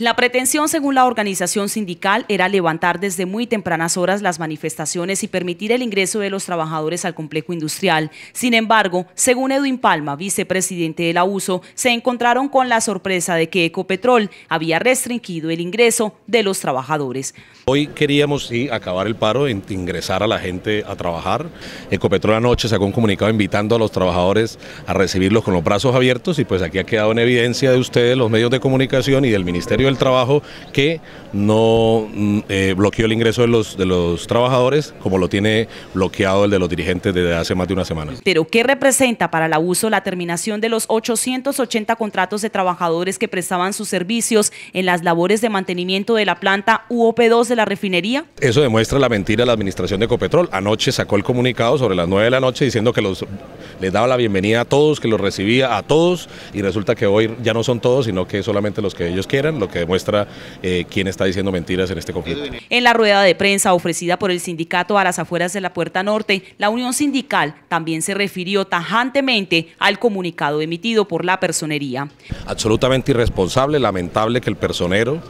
La pretensión, según la organización sindical, era levantar desde muy tempranas horas las manifestaciones y permitir el ingreso de los trabajadores al complejo industrial. Sin embargo, según Edwin Palma, vicepresidente de la USO, se encontraron con la sorpresa de que Ecopetrol había restringido el ingreso de los trabajadores. Hoy queríamos acabar el paro, ingresar a la gente a trabajar. Ecopetrol anoche sacó un comunicado invitando a los trabajadores a recibirlos con los brazos abiertos y pues aquí ha quedado en evidencia de ustedes, los medios de comunicación y del Ministerio el Trabajo que no mm, eh, bloqueó el ingreso de los, de los trabajadores como lo tiene bloqueado el de los dirigentes desde hace más de una semana. Pero ¿qué representa para el abuso la terminación de los 880 contratos de trabajadores que prestaban sus servicios en las labores de mantenimiento de la planta UOP2 de la refinería? Eso demuestra la mentira de la administración de Ecopetrol. Anoche sacó el comunicado sobre las 9 de la noche diciendo que les daba la bienvenida a todos, que los recibía a todos y resulta que hoy ya no son todos, sino que solamente los que ellos quieran, lo que demuestra eh, quién está diciendo mentiras en este conflicto. En la rueda de prensa ofrecida por el sindicato a las afueras de la Puerta Norte, la Unión Sindical también se refirió tajantemente al comunicado emitido por la personería. Absolutamente irresponsable, lamentable que el personero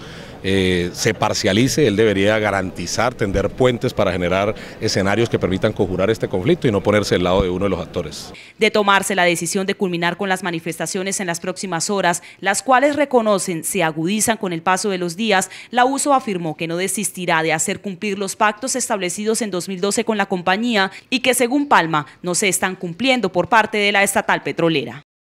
eh, se parcialice, él debería garantizar, tender puentes para generar escenarios que permitan conjurar este conflicto y no ponerse al lado de uno de los actores. De tomarse la decisión de culminar con las manifestaciones en las próximas horas, las cuales reconocen se agudizan con el paso de los días, la USO afirmó que no desistirá de hacer cumplir los pactos establecidos en 2012 con la compañía y que según Palma no se están cumpliendo por parte de la estatal petrolera.